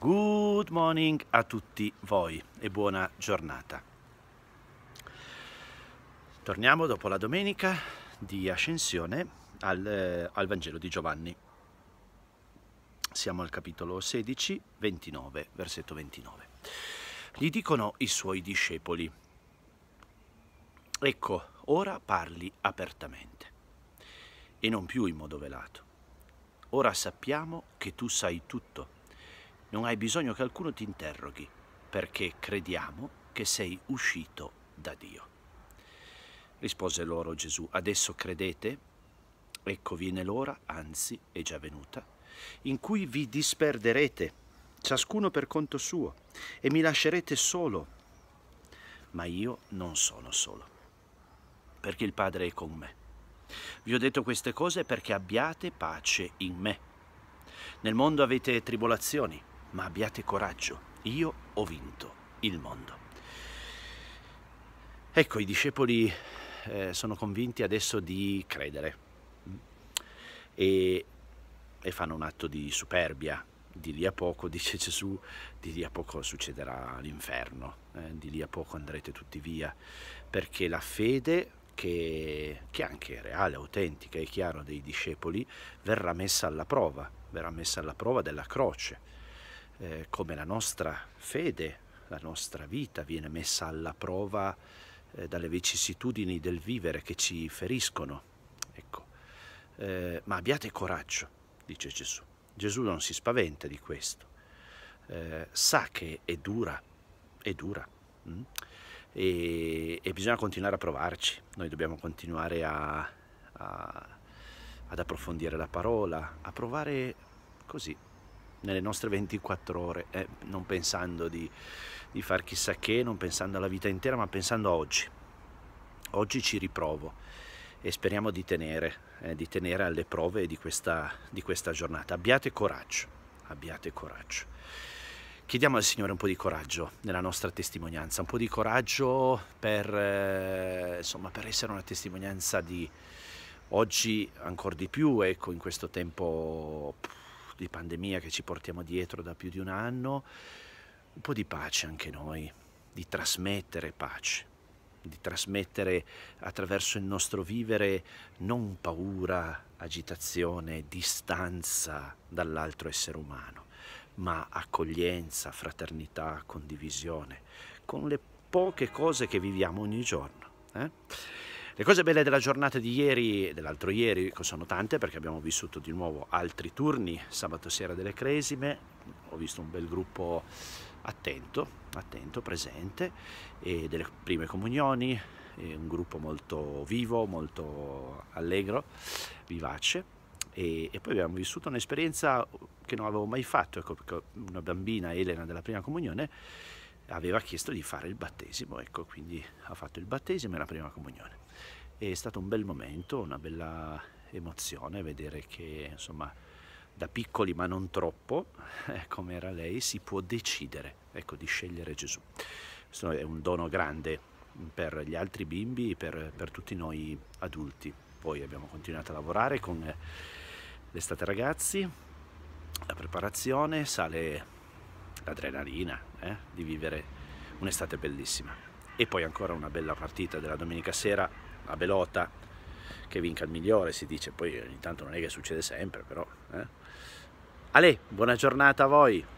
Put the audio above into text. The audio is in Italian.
Good morning a tutti voi e buona giornata. Torniamo dopo la domenica di Ascensione al, eh, al Vangelo di Giovanni. Siamo al capitolo 16, 29, versetto 29. Gli dicono i suoi discepoli, ecco, ora parli apertamente e non più in modo velato. Ora sappiamo che tu sai tutto non hai bisogno che qualcuno ti interroghi, perché crediamo che sei uscito da Dio. Rispose loro Gesù, adesso credete? Ecco viene l'ora, anzi è già venuta, in cui vi disperderete, ciascuno per conto suo, e mi lascerete solo. Ma io non sono solo, perché il Padre è con me. Vi ho detto queste cose perché abbiate pace in me. Nel mondo avete tribolazioni, ma abbiate coraggio, io ho vinto il mondo. Ecco, i discepoli eh, sono convinti adesso di credere e, e fanno un atto di superbia, di lì a poco, dice Gesù, di lì a poco succederà l'inferno, eh, di lì a poco andrete tutti via, perché la fede, che, che anche è reale, autentica e chiaro dei discepoli, verrà messa alla prova, verrà messa alla prova della croce eh, come la nostra fede, la nostra vita viene messa alla prova eh, dalle vicissitudini del vivere che ci feriscono. Ecco. Eh, ma abbiate coraggio, dice Gesù. Gesù non si spaventa di questo. Eh, sa che è dura, è dura. Mm? E, e, bisogna continuare a provarci, noi dobbiamo continuare a, a, ad approfondire la parola, a provare così nelle nostre 24 ore, eh, non pensando di, di far chissà che, non pensando alla vita intera, ma pensando a oggi. Oggi ci riprovo e speriamo di tenere, eh, di tenere alle prove di questa, di questa giornata. Abbiate coraggio, abbiate coraggio. Chiediamo al Signore un po' di coraggio nella nostra testimonianza, un po' di coraggio per, eh, insomma, per essere una testimonianza di oggi ancora di più, ecco, in questo tempo di pandemia che ci portiamo dietro da più di un anno, un po' di pace anche noi, di trasmettere pace, di trasmettere attraverso il nostro vivere non paura, agitazione, distanza dall'altro essere umano, ma accoglienza, fraternità, condivisione, con le poche cose che viviamo ogni giorno. Eh? Le cose belle della giornata di ieri e dell'altro ieri sono tante perché abbiamo vissuto di nuovo altri turni, sabato sera delle Cresime, ho visto un bel gruppo attento, attento, presente, e delle prime comunioni, un gruppo molto vivo, molto allegro, vivace. E, e, poi abbiamo vissuto un'esperienza che non avevo mai fatto, ecco, una bambina Elena della prima comunione aveva chiesto di fare il battesimo, ecco, quindi ha fatto il battesimo e la prima comunione. È stato un bel momento, una bella emozione vedere che, insomma, da piccoli ma non troppo, eh, come era lei, si può decidere, ecco, di scegliere Gesù. Questo è un dono grande per gli altri bimbi, per, per tutti noi adulti. Poi abbiamo continuato a lavorare con l'estate ragazzi, la preparazione, sale l'adrenalina eh, di vivere un'estate bellissima. E poi ancora una bella partita della domenica sera, la velota, che vinca il migliore, si dice, poi ogni tanto non è che succede sempre, però. Eh. Ale, buona giornata a voi!